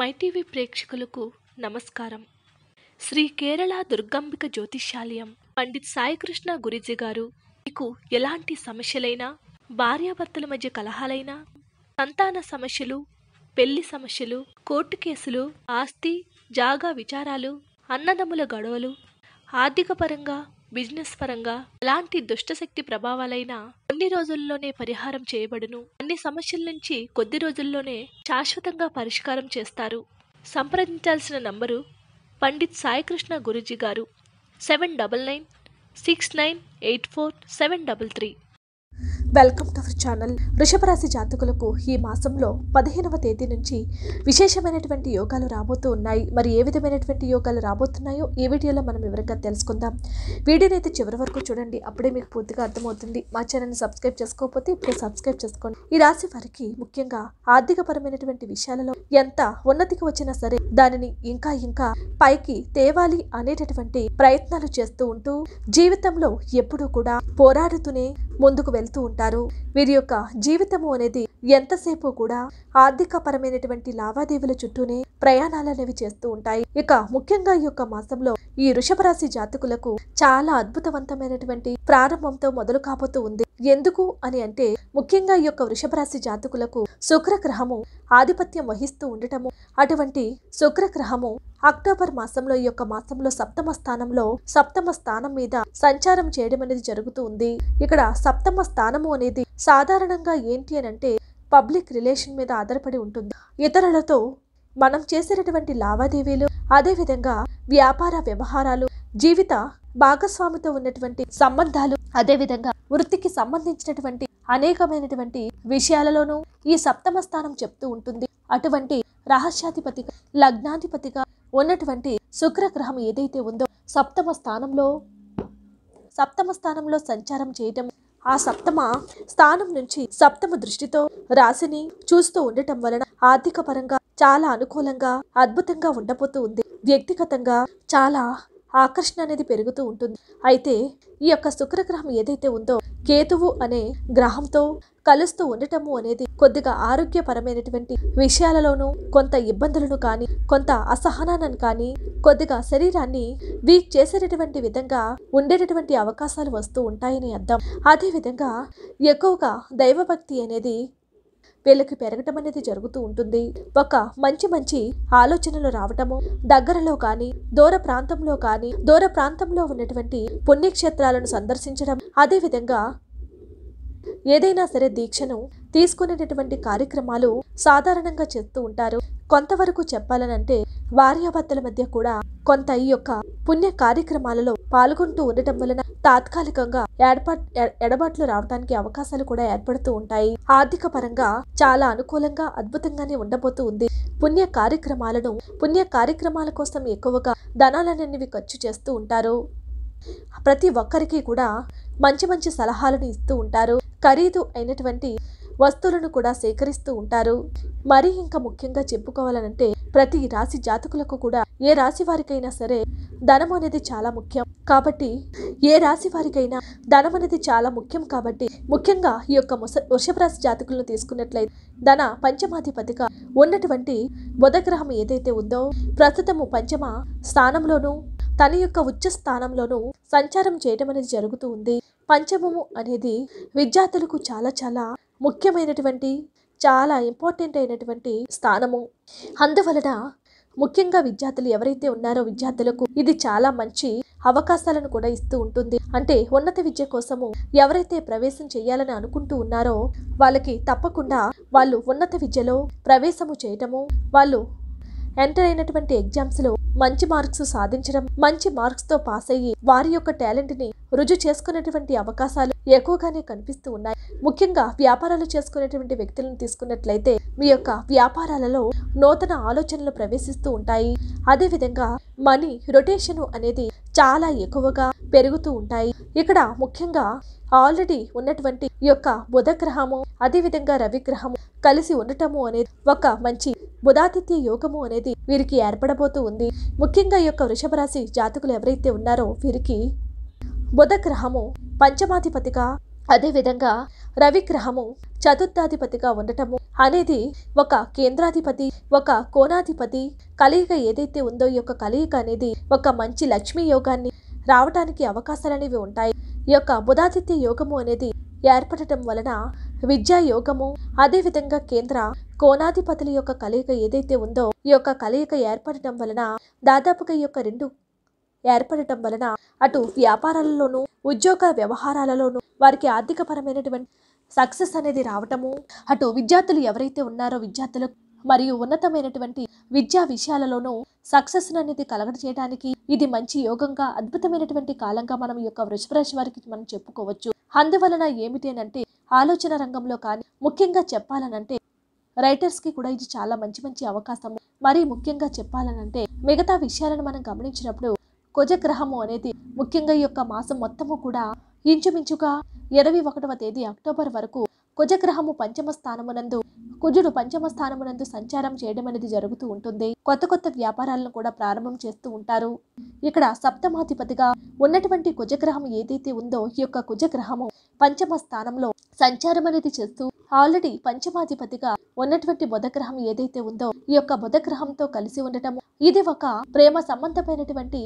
MyTV ప్రేక్షకులకు నమస్కారం శ్రీ కేరళ దుర్గాంబిక జ్యోతిష్యాలయం పండిత్ సాయికృష్ణ గురిజీ గారు మీకు ఎలాంటి సమస్యలైనా భార్యాభర్తల మధ్య కలహాలైనా సంతాన సమస్యలు పెళ్లి సమస్యలు కోర్టు కేసులు ఆస్తి జాగా విచారాలు అన్నదమ్ముల గొడవలు ఆర్థికపరంగా బిజినెస్ పరంగా ఎలాంటి దుష్టశక్తి ప్రభావాలైనా కొన్ని రోజుల్లోనే పరిహారం చేయబడును అన్ని సమస్యల నుంచి కొద్ది రోజుల్లోనే శాశ్వతంగా పరిష్కారం చేస్తారు సంప్రదించాల్సిన నంబరు పండిత్ సాయికృష్ణ గురుజీ గారు seven double nine six nine eight four seven double three welcome to our channel వృషభరాశి జాతకులకు ఈ మాసంలో పదిహేనవ తేదీ నుంచి విశేషమైనటువంటి యోగాలు రాబోతూ ఉన్నాయి మరి ఏ విధమైనటువంటి యోగాలు రాబోతున్నాయో ఈ వీడియోలో మనం వివరంగా తెలుసుకుందాం వీడియోని అయితే చివరి వరకు చూడండి అప్పుడే మీకు పూర్తిగా అర్థమవుతుంది మా ఛానల్ని సబ్స్క్రైబ్ చేసుకోకపోతే ఇప్పుడే సబ్స్క్రైబ్ చేసుకోండి ఈ రాశి వారికి ముఖ్యంగా ఆర్థికపరమైనటువంటి విషయాలలో ఎంత ఉన్నతికి వచ్చినా సరే దానిని ఇంకా ఇంకా పైకి తేవాలి అనేటటువంటి ప్రయత్నాలు చేస్తూ ఉంటూ జీవితంలో ఎప్పుడూ కూడా పోరాడుతూనే ముందుకు వెళ్తూ ఉంటారు ఉంటారు వీరి యొక్క జీవితము అనేది ఎంతసేపు కూడా ఆర్థిక పరమైనటువంటి లావాదేవీల చుట్టూనే ప్రయాణాలు అనేవి చేస్తూ ఉంటాయి ఇక ముఖ్యంగా ఈ యొక్క మాసంలో ఈ వృషభరాశి జాతకులకు చాలా అద్భుతవంతమైనటువంటి ప్రారంభంతో మొదలు కాబోతూ ఉంది ఎందుకు అని అంటే ముఖ్యంగా ఈ యొక్క వృషభరాశి జాతకులకు శుక్రగ్రహము ఆధిపత్యం వహిస్తూ ఉండటము అటువంటి శుక్రగ్రహము అక్టోబర్ మాసంలో ఈ యొక్క మాసంలో సప్తమ స్థానంలో సప్తమ స్థానం మీద సంచారం చేయడం అనేది జరుగుతూ ఉంది ఇక్కడ సప్తమ స్థానము అనేది సాధారణంగా ఏంటి అని అంటే పబ్లిక్ రిలేషన్ మీద ఆధారపడి ఉంటుంది ఇతరులతో మనం చేసేటటువంటి లావాదేవీలు అదేవిధంగా వ్యాపార వ్యవహారాలు జీవిత భాగస్వామితో ఉన్నటువంటి సంబంధాలు అదేవిధంగా వృత్తికి సంబంధించినటువంటి అనేకమైనటువంటి విషయాలలోనూ ఈ సప్తమ స్థానం చెప్తూ ఉంటుంది అటువంటి రహస్యాధిపతిగా లగ్నాధిపతిగా ఉన్నటువంటి శుక్రగ్రహం ఏదైతే ఉందో సప్తమ స్థానంలో సప్తమ స్థానంలో సంచారం చేయటం ఆ సప్తమ స్థానం నుంచి సప్తమ దృష్టితో రాశిని చూస్తూ ఉండటం వలన ఆర్థిక పరంగా చాలా అనుకూలంగా అద్భుతంగా ఉండబోతూ ఉంది వ్యక్తిగతంగా చాలా ఆకర్షణ అనేది పెరుగుతూ ఉంటుంది అయితే ఈ యొక్క శుక్రగ్రహం ఏదైతే ఉందో కేతువు అనే గ్రహంతో కలుస్తూ ఉండటము అనేది కొద్దిగా ఆరోగ్యపరమైనటువంటి విషయాలలోనూ కొంత ఇబ్బందులను కానీ కొంత అసహనాన్ని కానీ కొద్దిగా శరీరాన్ని వీక్ చేసేటటువంటి విధంగా ఉండేటటువంటి అవకాశాలు వస్తూ ఉంటాయని అర్థం అదేవిధంగా ఎక్కువగా దైవభక్తి అనేది వీళ్ళకి పెరగటం అనేది జరుగుతూ ఉంటుంది ఒక మంచి మంచి ఆలోచనలు రావటము దగ్గరలో కానీ దూర ప్రాంతంలో కానీ దూర ప్రాంతంలో ఉన్నటువంటి పుణ్యక్షేత్రాలను సందర్శించడం అదేవిధంగా ఏదైనా సరే దీక్షను తీసుకునేటటువంటి కార్యక్రమాలు సాధారణంగా చేస్తూ ఉంటారు కొంతవరకు చెప్పాలనంటే భార్యాభర్తల మధ్య కూడా కొంత ఈ యొక్క పుణ్య కార్యక్రమాలలో పాల్గొంటూ ఉండటం వలన తాత్కాలికంగా ఎడబాట్లు రావడానికి అవకాశాలు కూడా ఏర్పడుతూ ఉంటాయి ఆర్థిక పరంగా చాలా అనుకూలంగా అద్భుతంగానే ఉండబోతూ ఉంది పుణ్య కార్యక్రమాలను పుణ్య కార్యక్రమాల కోసం ఎక్కువగా ధనాలనేవి ఖర్చు చేస్తూ ఉంటారు ప్రతి ఒక్కరికి కూడా మంచి మంచి సలహాలను ఇస్తూ ఉంటారు ఖరీదు అయినటువంటి వస్తువులను కూడా సేకరిస్తూ ఉంటారు మరి ఇంకా ముఖ్యంగా చెప్పుకోవాలనంటే ప్రతి రాశి జాతకులకు కూడా ఏ రాశి వారికైనా సరే ధనం అనేది చాలా ముఖ్యం కాబట్టి ఏ రాశి వారికైనా ధనం అనేది చాలా ముఖ్యం కాబట్టి ముఖ్యంగా ఈ యొక్క వృషభ రాశి జాతకులను తీసుకున్నట్లయితే ధన పంచమాధిపతిగా ఉన్నటువంటి బుధగ్రహం ఏదైతే ఉందో ప్రస్తుతము పంచమ స్థానంలోనూ తన యొక్క ఉచ్చ స్థానంలోనూ సంచారం చేయడం అనేది జరుగుతూ ఉంది పంచమము అనేది విద్యార్థులకు చాలా చాలా ముఖ్యమైనటువంటి చాలా ఇంపార్టెంట్ అయినటువంటి స్థానము అందువలన ముఖ్యంగా విద్యార్థులు ఎవరైతే ఉన్నారో విద్యార్థులకు ఇది చాలా మంచి అవకాశాలను కూడా ఇస్తూ ఉంటుంది అంటే ఉన్నత విద్య కోసము ఎవరైతే ప్రవేశం చేయాలని అనుకుంటూ ఉన్నారో వాళ్ళకి తప్పకుండా వాళ్ళు ఉన్నత విద్యలో ప్రవేశము చేయటము వాళ్ళు ఎంటర్ అయినటువంటి ఎగ్జామ్స్ లో మంచి మార్క్స్ సాధించడం మంచి మార్క్స్ తో పాస్ అయ్యి వారి యొక్క టాలెంట్ ని రుజు చేసుకునేటువంటి అవకాశాలు ఎక్కువగానే కనిపిస్తూ ఉన్నాయి ముఖ్యంగా వ్యాపారాలు చేసుకునేటువంటి వ్యక్తులను తీసుకున్నట్లయితే మీ యొక్క వ్యాపారాలలో నూతన ఆలోచనలు ప్రవేశిస్తూ ఉంటాయి అదేవిధంగా మనీ రొటేషన్ అనేది చాలా ఎక్కువగా పెరుగుతూ ఉంటాయి ఇక్కడ ముఖ్యంగా ఆల్రెడీ ఉన్నటువంటి యొక్క బుధ గ్రహము అదేవిధంగా రవిగ్రహము కలిసి ఉండటము అనేది ఒక మంచి బుధాతిథ్య యోగము అనేది వీరికి ఏర్పడబోతూ ఉంది ముఖ్యంగా ఈ యొక్క వృషభ రాశి జాతకులు ఎవరైతే ఉన్నారో వీరికి బుధ గ్రహము పంచమాధిపతిగా అదేవిధంగా రవిగ్రహము చతుర్థాధిపతిగా ఉండటము అనేది ఒక కేంద్రాధిపతి ఒక కోణాధిపతి కలియుగ ఏదైతే ఉందో ఈ యొక్క కలియుగ అనేది ఒక మంచి లక్ష్మీ యోగాన్ని రావడానికి అవకాశాలు అనేవి ఉంటాయి ఈ యొక్క బుధాతిథ్య యోగము అనేది ఏర్పడటం వలన విద్యా యోగము అదేవిధంగా కేంద్ర కోణాధిపతుల యొక్క కలయిక ఏదైతే ఉందో ఈ యొక్క కలయిక ఏర్పడటం వలన దాదాపుగా ఈ యొక్క రెండు ఏర్పడటం వలన అటు వ్యాపారాలలోనూ ఉద్యోగ వ్యవహారాలలోనూ వారికి ఆర్థికపరమైనటువంటి సక్సెస్ అనేది రావటము అటు విద్యార్థులు ఎవరైతే ఉన్నారో విద్యార్థులు మరియు ఉన్నతమైనటువంటి విద్యా విషయాలలోనూ సక్సెస్ అనేది కలగడ చేయడానికి ఇది మంచి యోగంగా అద్భుతమైనటువంటి కాలంగా మనం యొక్క రాశి వారికి మనం చెప్పుకోవచ్చు అందువలన ఏమిటి అంటే ఆలోచన రంగంలో కానీ ముఖ్యంగా చెప్పాలనంటే రైటర్స్కి కూడా ఇది చాలా మంచి మంచి అవకాశం మరీ ముఖ్యంగా చెప్పాలనంటే మిగతా విషయాలను మనం గమనించినప్పుడు కుజగ్రహము అనేది ముఖ్యంగా ఈ యొక్క మాసం మొత్తము కూడా ఇంచుమించుగా ఇరవై ఒకటవ తేదీ అక్టోబర్ వరకు కుజగ్రహము పంచమ స్థానమునందు కుజుడు పంచమ స్థానమునందు సంచారం చేయడం అనేది జరుగుతూ ఉంటుంది కొత్త కొత్త వ్యాపారాలను కూడా ప్రారంభం చేస్తూ ఉంటారు ఇక్కడ సప్తమాధిపతిగా ఉన్నటువంటి కుజగ్రహం ఏదైతే ఉందో ఈ యొక్క కుజగ్రహము పంచమ స్థానంలో సంచారం అనేది చేస్తూ ఆల్రెడీ పంచమాధిపతిగా ఉన్నటువంటి బుధగ్రహం ఏదైతే ఉందో ఈ యొక్క బుధగ్రహంతో కలిసి ఉండటం ఇది ఒక ప్రేమ సంబంధమైనటువంటి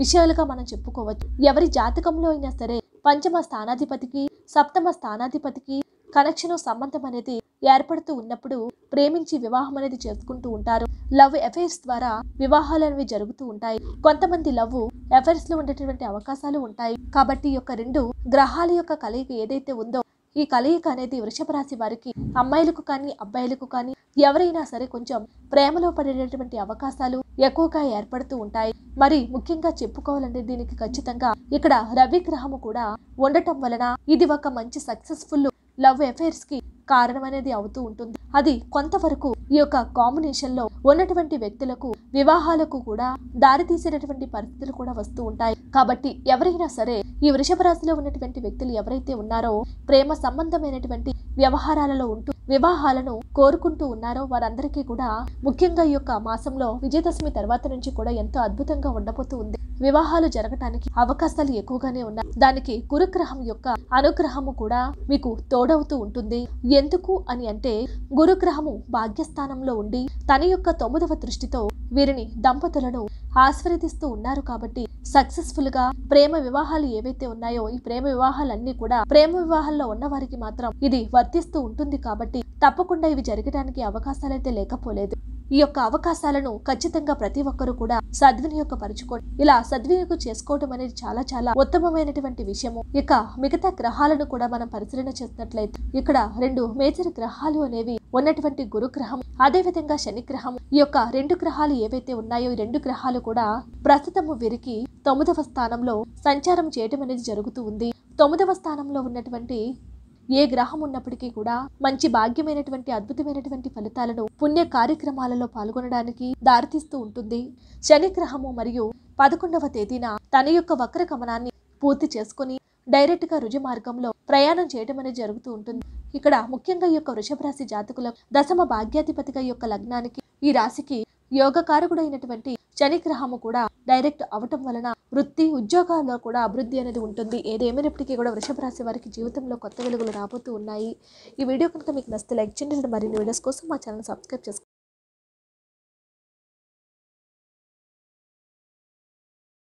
విషయాలుగా మనం చెప్పుకోవచ్చు ఎవరి జాతకంలో అయినా సరే పంచమ స్థానాధిపతికి సప్తమ స్థానాధిపతికి కనెక్షన్ సంబంధం అనేది ఏర్పడుతూ ఉన్నప్పుడు ప్రేమించి వివాహం అనేది చేసుకుంటూ ఉంటారు లవ్ అఫైర్స్ ద్వారా వివాహాలు అనేవి జరుగుతూ ఉంటాయి కొంతమంది లవ్ అఫైర్స్ లో ఉండేటువంటి అవకాశాలు ఉంటాయి కాబట్టి యొక్క రెండు గ్రహాల యొక్క కలయిక ఏదైతే ఉందో ఈ కలయిక అనేది వృషభ రాశి వారికి అమ్మాయిలకు కానీ అబ్బాయిలకు కానీ ఎవరైనా సరే కొంచెం ప్రేమలో పడేటటువంటి అవకాశాలు ఎక్కువగా ఏర్పడుతూ ఉంటాయి మరి ముఖ్యంగా చెప్పుకోవాలంటే దీనికి ఖచ్చితంగా ఇక్కడ రవి గ్రహము కూడా ఉండటం వలన ఇది ఒక మంచి సక్సెస్ఫుల్ లవ్ కి కారణం అనేది అవుతూ ఉంటుంది అది కొంతవరకు ఈ యొక్క కాంబినేషన్ లో ఉన్నటువంటి వ్యక్తులకు వివాహాలకు కూడా దారి తీసేటటువంటి పరిస్థితులు కూడా వస్తూ ఉంటాయి కాబట్టి ఎవరైనా సరే ఈ వృషభ రాశిలో ఉన్నటువంటి వ్యక్తులు ఎవరైతే ఉన్నారో ప్రేమ సంబంధమైనటువంటి వ్యవహారాలలో ఉంటూ వివాహాలను కోరుకుంటూ ఉన్నారో వారందరికీ కూడా ముఖ్యంగా ఈ యొక్క మాసంలో విజయదశమి తర్వాత నుంచి కూడా ఎంతో అద్భుతంగా ఉండబోతూ ఉంది వివాహాలు జరగటానికి అవకాశాలు ఎక్కువగానే ఉన్నాయి దానికి గురుగ్రహం యొక్క అనుగ్రహము కూడా మీకు తోడవుతూ ఉంటుంది ఎందుకు అని అంటే గురుగ్రహము భాగ్యస్థానంలో ఉండి తన యొక్క తొమ్మిదవ దృష్టితో వీరిని దంపతులను ఆశీర్వదిస్తూ ఉన్నారు కాబట్టి సక్సెస్ఫుల్ గా ప్రేమ వివాహాలు ఏవైతే ఉన్నాయో ఈ ప్రేమ వివాహాలన్నీ కూడా ప్రేమ వివాహాల్లో ఉన్న వారికి మాత్రం ఇది వర్తిస్తూ ఉంటుంది కాబట్టి తప్పకుండా ఇవి జరగడానికి అవకాశాలైతే లేకపోలేదు ఈ యొక్క అవకాశాలను ఖచ్చితంగా ప్రతి ఒక్కరూ కూడా సద్వినియోగపరచుకోండి ఇలా సద్వినియోగం చేసుకోవడం అనేది చాలా చాలా ఉత్తమమైనటువంటి విషయము ఇక మిగతా గ్రహాలను కూడా మనం పరిశీలన చేసినట్లయితే ఇక్కడ రెండు మేజర్ గ్రహాలు అనేవి ఉన్నటువంటి గురుగ్రహం అదేవిధంగా శనిగ్రహం ఈ యొక్క రెండు గ్రహాలు ఏవైతే ఉన్నాయో ఈ రెండు గ్రహాలు కూడా ప్రస్తుతము విరికి తొమ్మిదవ స్థానంలో సంచారం చేయటం అనేది జరుగుతూ ఉంది తొమ్మిదవ స్థానంలో ఉన్నటువంటి ఏ గ్రహం ఉన్నప్పటికీ కూడా మంచి భాగ్యమైనటువంటి అద్భుతమైనటువంటి ఫలితాలను పుణ్య కార్యక్రమాలలో పాల్గొనడానికి దారితీస్తూ ఉంటుంది శని గ్రహము మరియు పదకొండవ తేదీన తన యొక్క వక్ర గమనాన్ని పూర్తి చేసుకుని డైరెక్ట్ గా రుజు మార్గంలో ప్రయాణం చేయడం అనేది జరుగుతూ ఉంటుంది ఇక్కడ ముఖ్యంగా ఈ యొక్క వృషభ రాశి జాతకుల దశమ భాగ్యాధిపతిగా యొక్క లగ్నానికి ఈ రాశికి యోగకారకుడైనటువంటి శనిగ్రహము కూడా డైరెక్ట్ అవటం వలన వృత్తి ఉద్యోగాల్లో కూడా అభివృద్ధి అనేది ఉంటుంది ఏదేమైనప్పటికీ కూడా వృషభ రాశి వారికి జీవితంలో కొత్త వెలుగులు రాబోతూ ఉన్నాయి ఈ వీడియో కనుక మీకు నచ్చితే లైక్ చేయండి మరిన్ని వీడియోస్ కోసం మా ఛానల్ సబ్స్క్రైబ్ చేసుకోండి